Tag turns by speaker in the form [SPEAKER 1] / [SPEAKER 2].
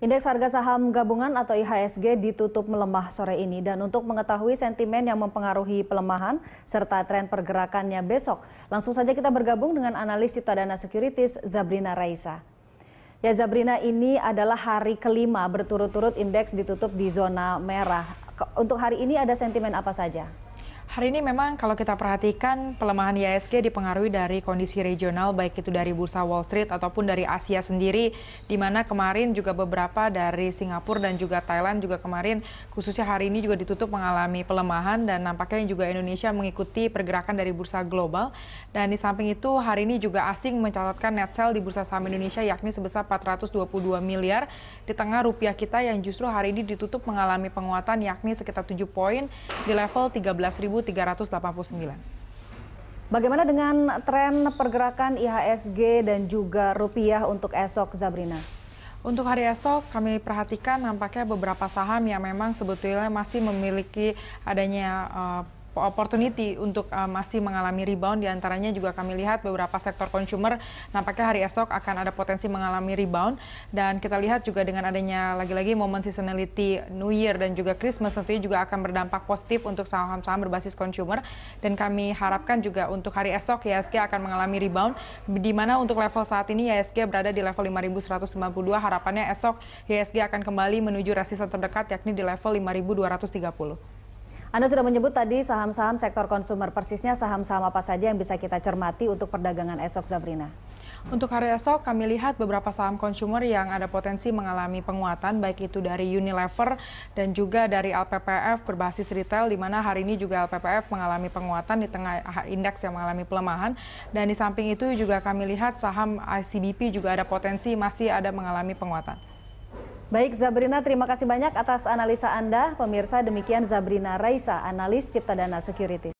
[SPEAKER 1] Indeks harga saham gabungan atau IHSG ditutup melemah sore ini dan untuk mengetahui sentimen yang mempengaruhi pelemahan serta tren pergerakannya besok, langsung saja kita bergabung dengan analis Citadana Securities Zabrina Raisa. Ya Zabrina ini adalah hari kelima berturut-turut indeks ditutup di zona merah. Untuk hari ini ada sentimen
[SPEAKER 2] apa saja? Hari ini memang kalau kita perhatikan pelemahan IHSG dipengaruhi dari kondisi regional baik itu dari bursa Wall Street ataupun dari Asia sendiri di mana kemarin juga beberapa dari Singapura dan juga Thailand juga kemarin khususnya hari ini juga ditutup mengalami pelemahan dan nampaknya juga Indonesia mengikuti pergerakan dari bursa global dan di samping itu hari ini juga asing mencatatkan net sell di bursa saham Indonesia yakni sebesar 422 miliar di tengah rupiah kita yang justru hari ini ditutup mengalami penguatan yakni sekitar 7 poin di level 13.000 1.389.
[SPEAKER 1] Bagaimana dengan tren
[SPEAKER 2] pergerakan IHSG dan juga rupiah untuk esok Zabrina? Untuk hari esok kami perhatikan nampaknya beberapa saham yang memang sebetulnya masih memiliki adanya uh, opportunity untuk uh, masih mengalami rebound diantaranya juga kami lihat beberapa sektor consumer nampaknya hari esok akan ada potensi mengalami rebound dan kita lihat juga dengan adanya lagi-lagi momen seasonality New Year dan juga Christmas tentunya juga akan berdampak positif untuk saham-saham berbasis consumer dan kami harapkan juga untuk hari esok IHSG akan mengalami rebound di mana untuk level saat ini IHSG berada di level 5192 harapannya esok IHSG akan kembali menuju resisten terdekat yakni di level 5230. Anda
[SPEAKER 1] sudah menyebut tadi saham-saham sektor konsumer, persisnya saham-saham apa saja yang bisa kita cermati untuk perdagangan
[SPEAKER 2] esok Zabrina? Untuk hari esok kami lihat beberapa saham konsumer yang ada potensi mengalami penguatan baik itu dari Unilever dan juga dari LPPF berbasis retail di mana hari ini juga LPPF mengalami penguatan di tengah indeks yang mengalami pelemahan dan di samping itu juga kami lihat saham ICBP juga ada potensi masih ada mengalami penguatan.
[SPEAKER 1] Baik Zabrina, terima kasih banyak atas analisa Anda. Pemirsa, demikian Zabrina Raisa, analis Cipta Dana Securities.